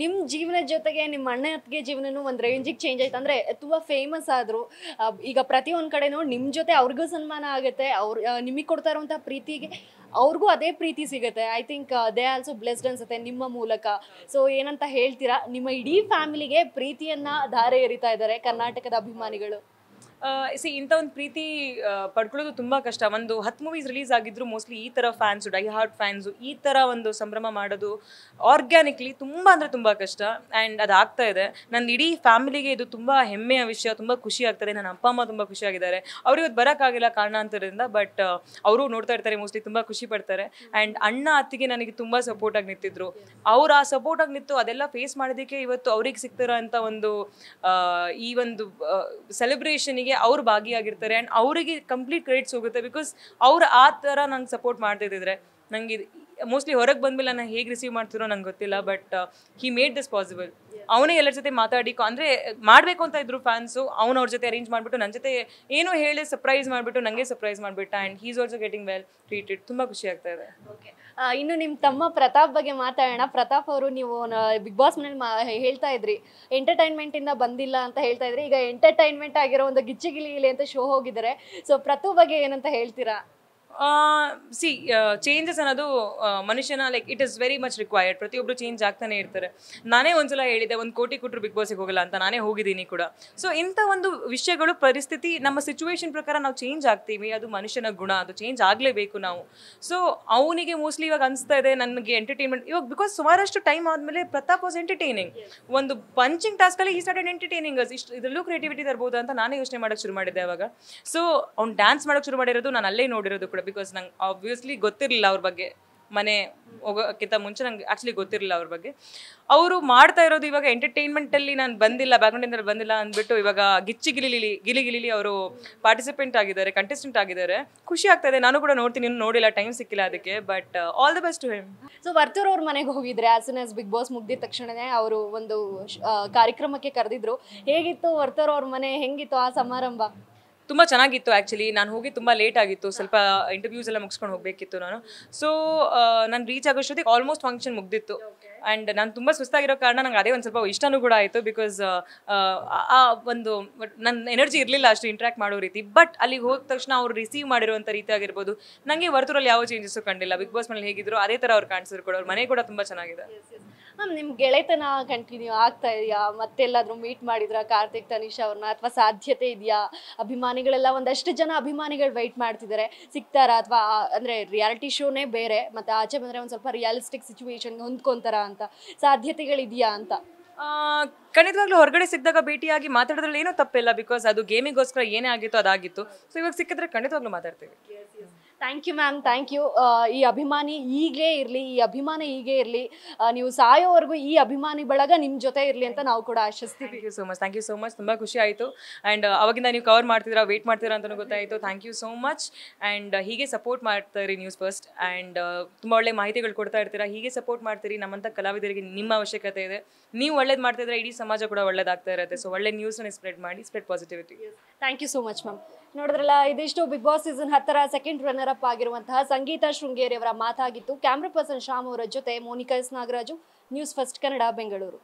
ನಿಮ್ಮ ಜೀವನದ ಜೊತೆಗೆ ನಿಮ್ಮ ಅಣ್ಣ ಅತ್ತಿಗೆ ಜೀವನನು ಒಂದು ರೇಂಜಿಗೆ ಚೇಂಜ್ ಆಯ್ತು ಅಂದ್ರೆ ತುಂಬಾ ಫೇಮಸ್ ಆದ್ರು ಈಗ ಪ್ರತಿಯೊಂದು ಕಡೆನೂ ನಿಮ್ಮ ಜೊತೆ ಅವ್ರಿಗೂ ಸನ್ಮಾನ ಆಗುತ್ತೆ ಅವ್ರು ನಿಮಗೆ ಕೊಡ್ತಾ ಇರುವಂಥ ಪ್ರೀತಿಗೆ ಅವ್ರಿಗೂ ಅದೇ ಪ್ರೀತಿ ಸಿಗುತ್ತೆ I think they also blessed ಅನ್ಸುತ್ತೆ ನಿಮ್ಮ ಮೂಲಕ ಸೊ ಏನಂತ ಹೇಳ್ತೀರಾ ನಿಮ್ಮ ಇಡೀ ಫ್ಯಾಮಿಲಿಗೆ ಪ್ರೀತಿಯನ್ನ ಧಾರೆ ಎರಿತಾ ಇದ್ದಾರೆ ಕರ್ನಾಟಕದ ಅಭಿಮಾನಿಗಳು ಸಿ ಇಂಥ ಒಂದು ಪ್ರೀತಿ ಪಡ್ಕೊಳ್ಳೋದು ತುಂಬ ಕಷ್ಟ ಒಂದು ಹತ್ತು ಮೂವೀಸ್ ರಿಲೀಸ್ ಆಗಿದ್ರು ಮೋಸ್ಟ್ಲಿ ಈ ಥರ ಫ್ಯಾನ್ಸು ಡೈ ಹಾರ್ಟ್ ಫ್ಯಾನ್ಸು ಈ ಥರ ಒಂದು ಸಂಭ್ರಮ ಮಾಡೋದು ಆರ್ಗ್ಯಾನಿಕ್ಲಿ ತುಂಬ ಅಂದರೆ ತುಂಬ ಕಷ್ಟ ಆ್ಯಂಡ್ ಅದು ಆಗ್ತಾ ಇದೆ ನನ್ನ ಇಡೀ ಫ್ಯಾಮಿಲಿಗೆ ಇದು ತುಂಬ ಹೆಮ್ಮೆಯ ವಿಷಯ ತುಂಬ ಖುಷಿ ಆಗ್ತದೆ ನನ್ನ ಅಪ್ಪ ಅಮ್ಮ ತುಂಬ ಖುಷಿಯಾಗಿದ್ದಾರೆ ಅವ್ರಿಗೆ ಇವತ್ತು ಬರೋಕ್ಕಾಗಿಲ್ಲ ಕಾರಣಾಂತರದಿಂದ ಬಟ್ ಅವರು ನೋಡ್ತಾ ಇರ್ತಾರೆ ಮೋಸ್ಟ್ಲಿ ತುಂಬ ಖುಷಿ ಪಡ್ತಾರೆ ಆ್ಯಂಡ್ ಅಣ್ಣ ಅತ್ತಿಗೆ ನನಗೆ ತುಂಬ ಸಪೋರ್ಟಾಗಿ ನಿಂತಿದ್ರು ಅವ್ರು ಆ ಸಪೋರ್ಟಾಗಿ ನಿಂತು ಅದೆಲ್ಲ ಫೇಸ್ ಮಾಡೋದಕ್ಕೆ ಇವತ್ತು ಅವ್ರಿಗೆ ಸಿಗ್ತಿರೋ ಅಂತ ಒಂದು ಈ ಒಂದು ಸೆಲೆಬ್ರೇಷನಿಗೆ ಅವ್ರು ಭಾಗಿಯಾಗಿರ್ತಾರೆ ಆ್ಯಂಡ್ ಅವರಿಗೆ ಕಂಪ್ಲೀಟ್ ಕ್ರೆಡಿಟ್ಸ್ ಹೋಗುತ್ತೆ ಬಿಕಾಸ್ ಅವ್ರು ಆ ಥರ ನಂಗೆ ಸಪೋರ್ಟ್ ಮಾಡ್ತಿದ್ದಿದ್ರೆ ನಂಗೆ ಇದು ಮೋಸ್ಟ್ಲಿ ಹೊರಗೆ ಬಂದಮೇಲೆ ನಾನು ಹೇಗೆ ರಿಸೀವ್ ಮಾಡ್ತಿರೋ ನಂಗೆ ಗೊತ್ತಿಲ್ಲ but he made this possible ಅವನೇ ಎಲ್ಲರ ಜೊತೆ ಮಾತಾಡಿ ಅಂದ್ರೆ ಮಾಡಬೇಕು ಅಂತ ಇದ್ರು ಫ್ಯಾನ್ಸು ಅವ್ನು ಅವ್ರ ಜೊತೆ ಅರೇಂಜ್ ಮಾಡ್ಬಿಟ್ಟು ನನ್ನ ಜೊತೆ ಏನೋ ಹೇಳಿ ಸರ್ಪ್ರೈಸ್ ಮಾಡ್ಬಿಟ್ಟು ನನಗೆ ಸರ್ಪ್ರೈಸ್ ಮಾಡ್ಬಿಟ್ಟ and he's also getting well treated ತುಂಬಾ ಖುಷಿ ಆಗ್ತಾ ಇದೆ ಓಕೆ ಇನ್ನು ನಿಮ್ಮ ತಮ್ಮ ಪ್ರತಾಪ್ ಬಗ್ಗೆ ಮಾತಾಡೋಣ ಪ್ರತಾಪ್ ಅವರು ನೀವು ಬಿಗ್ ಬಾಸ್ ಮನೇಲಿ ಹೇಳ್ತಾ ಇದ್ರಿ ಎಂಟರ್ಟೈನ್ಮೆಂಟಿಂದ ಬಂದಿಲ್ಲ ಅಂತ ಹೇಳ್ತಾ ಇದ್ರಿ ಈಗ ಎಂಟರ್ಟೈನ್ಮೆಂಟ್ ಆಗಿರೋ ಒಂದು ಗಿಚ್ಚಿಗಿಲಿ ಅಂತ ಶೋ ಹೋಗಿದ್ದಾರೆ ಸೊ ಪ್ರತು ಬಗ್ಗೆ ಏನಂತ ಹೇಳ್ತೀರಾ ಸಿ uh, ಚೇಂಜಸ್ uh, ಅನ್ನೋದು uh, ಮನುಷ್ಯನ like it is very much required ಪ್ರತಿಯೊಬ್ಬರು ಚೇಂಜ್ ಆಗ್ತಾನೆ ಇರ್ತಾರೆ ನಾನೇ ಒಂದ್ಸಲ ಹೇಳಿದೆ ಒಂದು ಕೋಟಿ ಕೊಟ್ಟರು ಬಿಗ್ ಬಾಸ್ಗೆ ಹೋಗಲ್ಲ ಅಂತ ನಾನೇ ಹೋಗಿದ್ದೀನಿ ಕೂಡ ಸೊ ಇಂಥ ಒಂದು ವಿಷಯಗಳು ಪರಿಸ್ಥಿತಿ ನಮ್ಮ ಸಿಚುವೇಶನ್ ಪ್ರಕಾರ ನಾವು ಚೇಂಜ್ ಆಗ್ತೀವಿ ಅದು ಮನುಷ್ಯನ ಗುಣ ಅದು ಚೇಂಜ್ ಆಗಲೇಬೇಕು ನಾವು ಸೊ ಅವನಿಗೆ ಮೋಸ್ಟ್ಲಿ ಇವಾಗ ಅನಿಸ್ತಾ ಇದೆ ನನಗೆ ಎಂಟರ್ಟೈನ್ಮೆಂಟ್ ಇವಾಗ ಬಿಕಾಸ್ ಸುಮಾರಷ್ಟು ಟೈಮ್ ಆದಮೇಲೆ ಪ್ರತಾಪ್ ವಾಸ್ ಎಂಟರ್ಟೈನಿಂಗ್ ಒಂದು ಪಂಚಿಂಗ್ ಟಾಸ್ಕಲ್ಲಿ ಈ ಸ್ಟಾರ್ಟೆಡ್ ಎಂಟರ್ಟೈನಿಂಗ್ ಇಷ್ಟು ಇದರಲ್ಲೂ ಕ್ರಿಯೇಟಿವಿಟಿ ತರ್ಬೋದು ಅಂತ ನಾನೇ ಯೋಚನೆ ಮಾಡೋಕ್ಕೆ ಶುರು ಮಾಡಿದ್ದೆ ಅವಾಗ ಸೊ ಅವ್ನು ಡ್ಯಾನ್ಸ್ ಮಾಡೋಕ್ಕೆ ಶುರು ಮಾಡಿರೋದು ನಾನು ಅಲ್ಲೇ ನೋಡಿರೋದು ಕೂಡ ಬಿಕಾಸ್ ನಂಗೆ ಆಬ್ವಿಯಸ್ಲಿ ಗೊತ್ತಿರಲಿಲ್ಲ ಅವ್ರ ಬಗ್ಗೆ ಮನೆ ಹೋಗೋಕ್ಕಿಂತ ಮುಂಚೆ ನಂಗೆ ಆ್ಯಕ್ಚುಲಿ ಗೊತ್ತಿರಲಿಲ್ಲ ಅವ್ರ ಬಗ್ಗೆ ಅವರು ಮಾಡ್ತಾ ಇರೋದು ಇವಾಗ ಎಂಟರ್ಟೈನ್ಮೆಂಟಲ್ಲಿ ನಾನು ಬಂದಿಲ್ಲ ಬ್ಯಾಕ್ಗ್ರೌಂಡಿಂದ ಬಂದಿಲ್ಲ ಅಂದ್ಬಿಟ್ಟು ಇವಾಗ ಗಿಚ್ಚಿ ಗಿಲಿಲಿ ಗಿಲಿಲಿ ಅವರು ಪಾರ್ಟಿಸಿಪೆಂಟ್ ಆಗಿದ್ದಾರೆ ಕಂಟೆಸ್ಟೆಂಟ್ ಆಗಿದ್ದಾರೆ ಖುಷಿ ಆಗ್ತಾ ಇದೆ ನಾನು ಕೂಡ ನೋಡ್ತೀನಿ ಇನ್ನು ನೋಡಿಲ್ಲ ಟೈಮ್ ಸಿಕ್ಕಿಲ್ಲ ಅದಕ್ಕೆ but all the best to him so Varthur ಅವ್ರ ಮನೆಗೆ ಹೋಗಿದ್ರೆ ಆಸ್ ಆಸ್ ಬಿಗ್ ಬಾಸ್ ಮುಗ್ದಿದ ತಕ್ಷಣನೇ ಅವರು ಒಂದು ಕಾರ್ಯಕ್ರಮಕ್ಕೆ ಕರೆದಿದ್ರು ಹೇಗಿತ್ತು ವರ್ತೂರ್ ಅವ್ರ ಮನೆ ಹೆಂಗಿತ್ತು ಆ ಸಮಾರಂಭ ತುಂಬ ಚೆನ್ನಾಗಿತ್ತು ಆ್ಯಕ್ಚುಲಿ ನಾನು ಹೋಗಿ ತುಂಬ ಲೇಟ್ ಆಗಿತ್ತು ಸ್ವಲ್ಪ ಇಂಟರ್ವ್ಯೂಸ್ ಎಲ್ಲ ಮುಗಿಸ್ಕೊಂಡು ಹೋಗಬೇಕಿತ್ತು ನಾನು ಸೊ ನಾನು ರೀಚ್ ಆಗೋಷ್ಟೊತ್ತಿಗೆ ಆಲ್ಮೋಸ್ಟ್ ಫಂಕ್ಷನ್ ಮುಗ್ದಿತ್ತು ಆ್ಯಂಡ್ ನಾನು ತುಂಬ ಸುಸ್ತಾಗಿರೋ ಕಾರಣ ನಂಗೆ ಅದೇ ಒಂದು ಸ್ವಲ್ಪ ಇಷ್ಟನೂ ಕೂಡ ಆಯಿತು ಬಿಕಾಸ್ ಆ ಒಂದು ನನ್ನ ಎನರ್ಜಿ ಇರಲಿಲ್ಲ ಅಷ್ಟು ಇಂಟ್ರಾಕ್ಟ್ ಮಾಡೋ ರೀತಿ ಬಟ್ ಅಲ್ಲಿಗೆ ಹೋದ ತಕ್ಷಣ ಅವ್ರು ರಿಸೀವ್ ಮಾಡಿರುವಂಥ ರೀತಿ ಆಗಿರ್ಬೋದು ನನಗೆ ವರ್ತೂರಲ್ಲಿ ಯಾವ ಚೇಂಜಸ್ಸು ಕಂಡಿಲ್ಲ ಬಿಗ್ ಬಾಸ್ ಮನೇಲಿ ಹೇಗಿದ್ರು ಅದೇ ಥರ ಅವ್ರು ಕಾಣಿಸಿದ್ರು ಕೂಡ ಅವ್ರ ಮನೆ ಕೂಡ ತುಂಬ ಚೆನ್ನಾಗಿದೆ ಮ್ಯಾಮ್ ನಿಮ್ಮ ಗೆಳೆತನ ಕಂಟಿನ್ಯೂ ಆಗ್ತಾ ಇದೆಯಾ ಮತ್ತೆಲ್ಲಾದರೂ ಮೀಟ್ ಮಾಡಿದ್ರಾ ಕಾರ್ತಿಕ್ ತನಿಷ್ ಅವ್ರನ್ನ ಅಥವಾ ಸಾಧ್ಯತೆ ಇದೆಯಾ ಅಭಿಮಾನಿಗಳೆಲ್ಲ ಒಂದಷ್ಟು ಜನ ಅಭಿಮಾನಿಗಳು ವೆಯ್ಟ್ ಮಾಡ್ತಿದ್ದಾರೆ ಸಿಗ್ತಾರ ಅಥವಾ ಅಂದರೆ ರಿಯಾಲಿಟಿ ಶೋನೇ ಬೇರೆ ಮತ್ತು ಆಚೆ ಬಂದರೆ ಒಂದು ಸ್ವಲ್ಪ ರಿಯಾಲಿಸ್ಟಿಕ್ ಸಿಚುವೇಶನ್ ಹೊಂದ್ಕೊತಾರಾ ಅಂತ ಸಾಧ್ಯತೆಗಳಿದೆಯಾ ಅಂತ ಖಂಡಿತವಾಗ್ಲೂ ಹೊರಗಡೆ ಸಿಕ್ಕಿದಾಗ ಭೇಟಿಯಾಗಿ ಮಾತಾಡೋದ್ರಲ್ಲಿ ಏನೂ ತಪ್ಪಿಲ್ಲ ಬಿಕಾಸ್ ಅದು ಗೇಮಿಗೋಸ್ಕರ ಏನೇ ಆಗಿತ್ತು ಅದಾಗಿತ್ತು ಸೊ ಇವಾಗ ಸಿಕ್ಕಿದ್ರೆ ಖಂಡಿತವಾಗ್ಲೂ ಮಾತಾಡ್ತೀವಿ thank you ma'am thank you ಈ ಅಭಿಮಾನಿ ಈಗಲೇ ಇರಲಿ ಈ ಅಭಿಮಾನ ಹೀಗೆ ಇರಲಿ ನೀವು ಸಾಯೋವರೆಗೂ ಈ ಅಭಿಮಾನಿ ಬಳಗ ನಿಮ್ಮ ಜೊತೆ ಇರಲಿ ಅಂತ ನಾವು ಕೂಡ ಆಶಿಸ್ತೀವಿ thank you so much thank you so much ತುಂಬ ಖುಷಿ ಆಯಿತು ಆ್ಯಂಡ್ ಅವಾಗಿಂದ ನೀವು ಕವರ್ ಮಾಡ್ತೀರಾ ವೆಯ್ಟ್ ಮಾಡ್ತೀರಾ ಅಂತ ಗೊತ್ತಾಯಿತು thank you so much and ಹೀಗೆ ಸಪೋರ್ಟ್ ಮಾಡ್ತೀರಿ ನ್ಯೂಸ್ ಫಸ್ಟ್ ಆ್ಯಂಡ್ ತುಂಬ ಒಳ್ಳೆ ಮಾಹಿತಿಗಳು ಕೊಡ್ತಾ ಇರ್ತೀರಾ ಹೀಗೆ ಸಪೋರ್ಟ್ ಮಾಡ್ತೀರಿ ನಮ್ಮಂಥ ಕಲಾವಿದರಿಗೆ ನಿಮ್ಮ ಅವಶ್ಯಕತೆ ಇದೆ ನೀವು ಒಳ್ಳೇದು ಮಾಡ್ತಿದ್ರೆ ಇಡೀ ಸಮಾಜ ಕೂಡ ಒಳ್ಳೇದಾಗ್ತಾ ಇರುತ್ತೆ ಸೊ ಒಳ್ಳೆ ನ್ಯೂಸ್ನ ಸ್ಪ್ರೆಡ್ ಮಾಡಿ spread positivity thank you so much ma'am ನೋಡಿದ್ರಲ್ಲ ಇದಿಷ್ಟು ಬಿಗ್ ಬಾಸ್ ಸೀಸನ್ ಹತ್ತರ ಸೆಕೆಂಡ್ ರನ್ನರ್ ಅಪ್ ಆಗಿರುವಂತಹ ಸಂಗೀತ ಶೃಂಗೇರಿ ಅವರ ಮಾತಾಗಿತ್ತು ಕ್ಯಾಮ್ರಾ ಪರ್ಸನ್ ಶ್ಯಾಮ್ ಅವರ ಜೊತೆ Monika S Nagaraju News First Kannada Bengaluru